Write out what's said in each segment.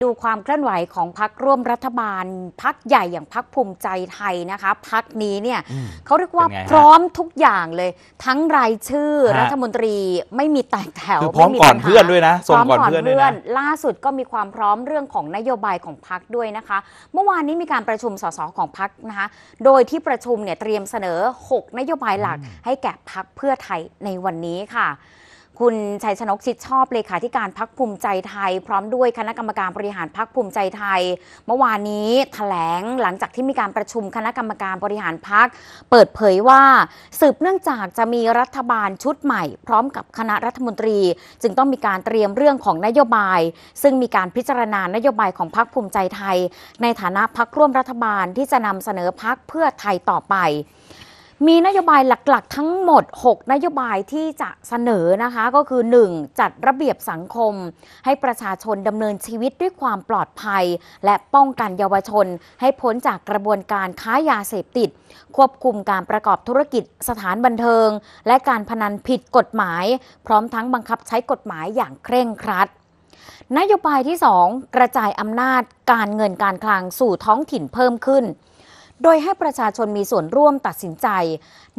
ดูความเคลื่อนไหวของพักร่วมรัฐบาลพักใหญ่อย่างพักภูมิใจไทยนะคะพักนี้เนี่ยเขาเรียกว่าพร้อมทุกอย่างเลย ทั้งรายชื่อรัฐมนตรีไม่มีแตกแถวพร้อมก่อนเพื่อนด้วยนะพร้อมก่อนเพื่อนนล่าสุดก็มีความพร้อมเรื่องของนโยบายของพักด้วยนะคะ เมื่อวานนี้มีการประชุมสสของพักนะคะโดยที่ประชุมเนี่ยเตรียมเสนอ 6 นโยบายหลักให้แก่พักเพื่อไทยในวันนี้ค่ะคุณชัยชนกชิดชอบเลขาธิการพักภูมิใจไทยพร้อมด้วยคณะกรรมการบริหารพักภูมิใจไทยเมื่อวานนี้ถแถลงหลังจากที่มีการประชุมคณะกรรมการบริหารพักเปิดเผยว่าสืบเนื่องจากจะมีรัฐบาลชุดใหม่ พร้อมกับคณะรัฐมนตรี จึงต้องมีการเตรียมเรื่องของนโยบาย ซึ่งมีการพิจารณานโยบายของพักภูมิใจไทย ในฐานะพักร่วมรัฐบาลที่จะนำเสนอพักเพื่อไทยต่อไปมีนโยบายหลักๆ ทั้งหมด 6 นโยบายที่จะเสนอนะคะก็คือ 1. จัดระเบียบสังคม ให้ประชาชนดำเนินชีวิตด้วยความปลอดภัย และป้องกันเยาวชน ให้พ้นจากกระบวนการค้ายาเสพติด ควบคุมการประกอบธุรกิจสถานบันเทิง และการพนันผิดกฎหมาย พร้อมทั้งบังคับใช้กฎหมายอย่างเคร่งครัด นโยบายที่ 2 กระจายอำนาจการเงินการคลังสู่ท้องถิ่นเพิ่มขึ้นโดยให้ประชาชนมีส่วนร่วมตัดสินใจ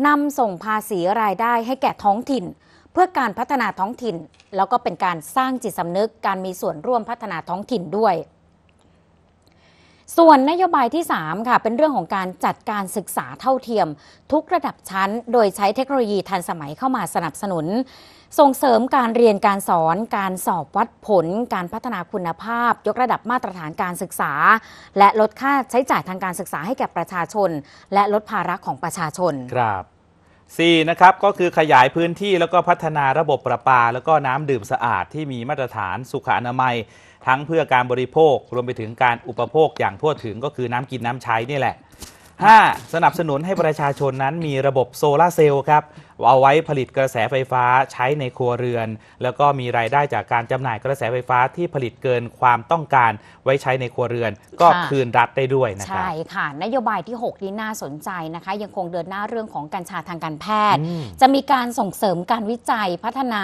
นำส่งภาษีรายได้ให้แก่ท้องถิ่น เพื่อการพัฒนาท้องถิ่น แล้วก็เป็นการสร้างจิตสำนึกการมีส่วนร่วมพัฒนาท้องถิ่นด้วยส่วนนโยบายที่ 3 ค่ะ เป็นเรื่องของการจัดการศึกษาเท่าเทียม ทุกระดับชั้น โดยใช้เทคโนโลยีทันสมัยเข้ามาสนับสนุน ส่งเสริมการเรียนการสอน การสอบวัดผลการพัฒนาคุณภาพ ยกระดับมาตรฐานการศึกษา และลดค่าใช้จ่ายทางการศึกษาให้แก่ประชาชน และลดภาระของประชาชน ครับ4นะครับ ก็คือขยายพื้นที่แล้วก็พัฒนาระบบประปา แล้วก็น้ำดื่มสะอาดที่มีมาตรฐานสุขอนามัย ทั้งเพื่อการบริโภครวมไปถึงการอุปโภคอย่างทั่วถึงก็คือน้ำกินน้ำใช้นี่แหละ 5. สนับสนุนให้ประชาชนนั้นมีระบบโซลาเซลล์ครับ เอาไว้ผลิตกระแสไฟฟ้าใช้ในครัวเรือน แล้วก็มีรายได้จากการจำหน่ายกระแสไฟฟ้าที่ผลิตเกินความต้องการไว้ใช้ในครัวเรือน ก็คืนรัฐได้ด้วยนะครับใช่ค่ะนโยบายที่ 6 นี้น่าสนใจนะคะยังคงเดินหน้าเรื่องของกัญชาทางการแพทย์ จะมีการส่งเสริมการวิจัยพัฒนา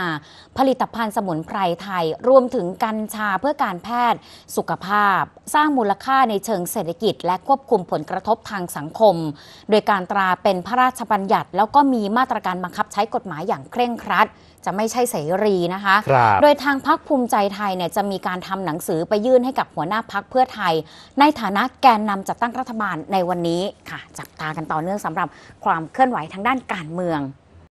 ผลิตภัณฑ์สมุนไพรไทย รวมถึงกัญชาเพื่อการแพทย์สุขภาพ สร้างมูลค่าในเชิงเศรษฐกิจ และควบคุมผลกระทบทางสังงคมโดยการตราเป็นพระราชบัญญัติแล้วก็มีมาตรการบังคับใช้กฎหมายอย่างเคร่งครัด จะไม่ใช่เสรีนะคะ โดยทางพักภูมิใจไทยเนี่ยจะมีการทำหนังสือไปยื่นให้กับหัวหน้าพักเพื่อไทย ในฐานะแกนนำจัดตั้งรัฐบาลในวันนี้ ค่ะจับตากันต่อเนื่องสำหรับความเคลื่อนไหวทางด้านการเมือง